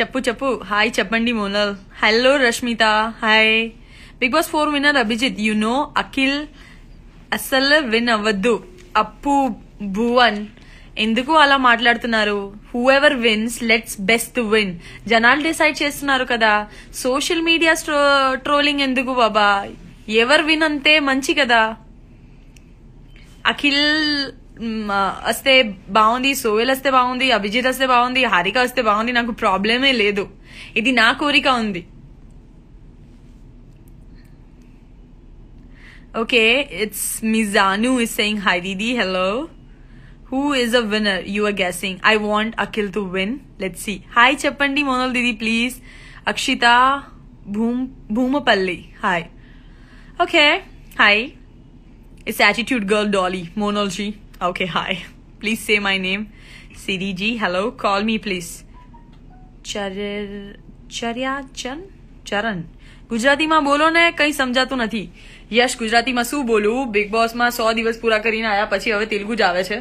చెప్పు చెప్పు హాయ్ చెప్పండి Monal hello Rashmitha hi Bigg Boss four winner Abhijeet you know Akhil అస్సలు విన్ అవ్వద్దు అప్పు భువన్ ఎందుకు అలా మాట్లాడుతున్నారు whoever wins let's best win జనాలు డిసైడ్ చేస్తున్నారు కదా సోషల్ మీడియా ట్రోలింగ్ ఎందుకు బాబా ఎవరు విన్ అంతే మంచి కదా అఖిల్ అస్తే బాوندی సోవేలస్తే బాوندی అభిజితస్తే బాوندی హారికాస్తే బాوندی నాకు ప్రాబ్లమ్ ఏ లేదు ఇది నా కోరిక ఉంది ఓకే ఇట్స్ మిజాను is saying hi didi hello who is a winner you are guessing I want Akhil to win let's see hi చెప్పండి Monal didi please Akshitha Bhumapalli hi okay hi is attitude girl Dolly Monal ji Okay, hi. Please say my name. CDG, hello. Call me, please. Charir, Charya Chan? ચરણ ગુજરાતીમાં બોલો ને કંઈ સમજાતું નથી યશ ગુજરાતીમાં શું બોલું બિગ બોસમાં સો દિવસ પૂરા કરીને આવ્યા પછી હવે તેલુગુ જ આવે છે